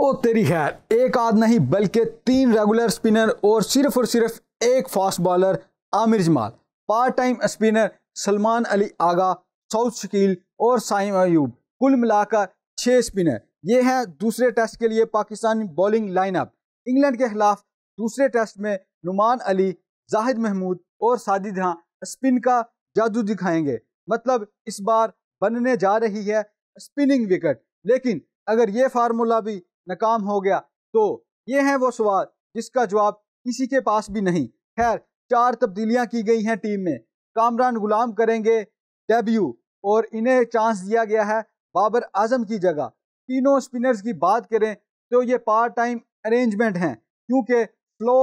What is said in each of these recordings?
ओ तेरी खैर एक आध नहीं बल्कि तीन रेगुलर स्पिनर और सिर्फ और सिर्फ एक fast bowler Aamir Jamal part time spinner Salman Ali Agha Saud Shakeel और साइम अयूब कुल मिलाकर छः स्पिनर ये हैं दूसरे टेस्ट के लिए पाकिस्तानी बॉलिंग लाइनअप इंग्लैंड के खिलाफ दूसरे टेस्ट में नुमान अली जाहिद महमूद और साजिद खां स्पिन का जादू दिखाएंगे मतलब इस बार बनने जा रही है स्पिनिंग विकेट लेकिन अगर ये फार्मूला भी नाकाम हो गया तो ये है वो सवाल जिसका जवाब किसी के पास भी नहीं खैर चार तब्दीलियां की गई हैं टीम में कामरान गुलाम करेंगे डेब्यू और इन्हें चांस दिया गया है बाबर आजम की जगह तीनों स्पिनर्स की बात करें तो ये पार्ट टाइम अरेंजमेंट हैं क्योंकि slow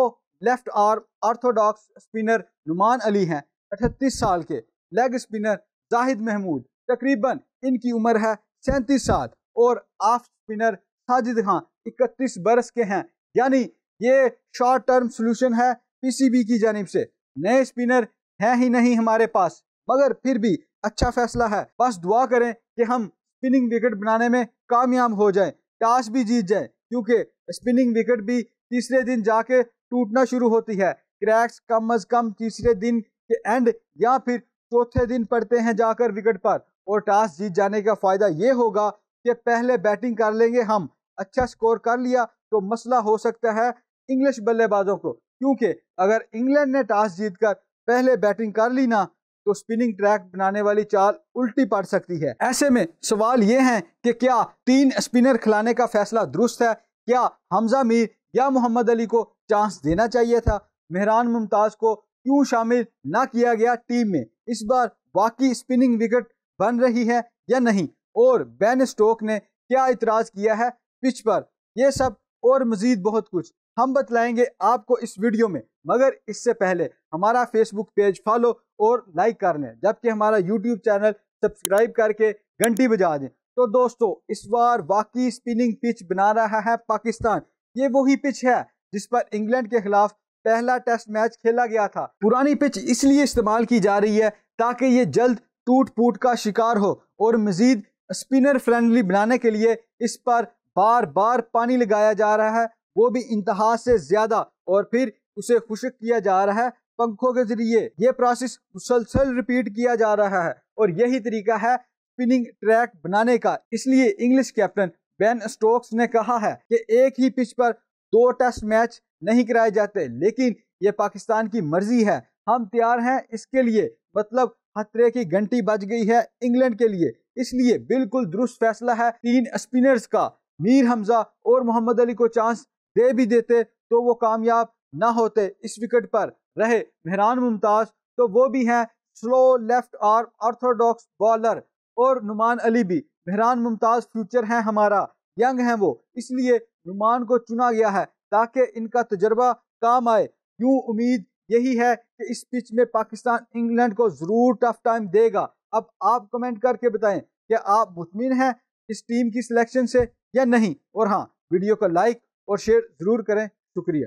left arm orthodox spinner Noman Ali हैं अठतीस साल के लेग स्पिनर जाहिद महमूद तकरीबन इनकी उम्र है सैंतीस साल और ऑफ स्पिनर साजिद खान इकतीस बरस के हैं यानी ये शॉर्ट टर्म सोल्यूशन है पीसीबी की जानब से नए स्पिनर हैं ही नहीं हमारे पास मगर फिर भी अच्छा फैसला है बस दुआ करें कि हम स्पिनिंग विकेट बनाने में कामयाब हो जाएं टॉस भी जीत जाएं क्योंकि स्पिनिंग विकेट भी तीसरे दिन जाके टूटना शुरू होती है क्रैक्स कम अज कम तीसरे दिन के एंड या फिर चौथे दिन पड़ते हैं जाकर विकेट पर और टॉस जीत जाने का फायदा ये होगा कि पहले बैटिंग कर लेंगे हम अच्छा स्कोर कर लिया तो मसला हो सकता है इंग्लिश बल्लेबाजों को क्योंकि अगर इंग्लैंड ने टॉस जीतकर पहले बैटिंग कर ली ना तो स्पिनिंग ट्रैक बनाने वाली चाल उल्टी पड़ सकती है ऐसे में सवाल ये है कि क्या तीन स्पिनर खिलाने का फैसला दुरुस्त है क्या हमजा मीर या मोहम्मद अली को चांस देना चाहिए था मेहरान मुमताज़ को क्यों शामिल ना किया गया टीम में इस बार वाकई स्पिनिंग विकेट बन रही है या नहीं और बेन स्टोक ने क्या इतराज़ किया है पिच पर ये सब और मज़ीद बहुत कुछ हम बतलाएंगे आपको इस वीडियो में मगर इससे पहले हमारा फेसबुक पेज फॉलो और लाइक कर लें जबकि हमारा यूट्यूब चैनल सब्सक्राइब करके घंटी बजा दें तो दोस्तों इस बार वाकई स्पिनिंग पिच बना रहा है पाकिस्तान ये वही पिच है जिस पर इंग्लैंड के खिलाफ पहला टेस्ट मैच खेला गया था पुरानी पिच इसलिए इस्तेमाल की जा रही है ताकि ये जल्द टूट फूट का शिकार हो और मज़ीद स्पिनर फ्रेंडली बनाने के लिए इस पर बार बार पानी लगाया जा रहा है वो भी इंतहा से ज़्यादा और फिर उसे खुशक किया जा रहा है पंखों के जरिए ये प्रोसेस मुसलसल रिपीट किया जा रहा है और यही तरीका है स्पिनिंग ट्रैक बनाने का इसलिए इंग्लिश कैप्टन बेन स्टोक्स ने कहा है कि एक ही पिच पर दो टेस्ट मैच नहीं कराए जाते लेकिन ये पाकिस्तान की मर्जी है हम तैयार हैं इसके लिए मतलब खतरे की घंटी बज गई है इंग्लैंड के लिए इसलिए बिल्कुल दुरुस्त फैसला है तीन स्पिनर्स का मीर हमजा और मोहम्मद अली को चांस दे भी देते तो वो कामयाब ना होते इस विकेट पर रहे मेहरान मुमताज़ तो वो भी हैं slow left arm orthodox bowler और नुमान अली भी मेहरान मुमताज़ फ्यूचर हैं हमारा यंग हैं वो इसलिए नुमान को चुना गया है ताकि इनका तजर्बा काम आए क्यों उम्मीद यही है कि इस पिच में पाकिस्तान इंग्लैंड को ज़रूर टफ टाइम देगा अब आप कमेंट करके बताएं कि आप मुतमिन हैं इस टीम की सिलेक्शन से या नहीं और हाँ वीडियो को लाइक और शेयर ज़रूर करें शुक्रिया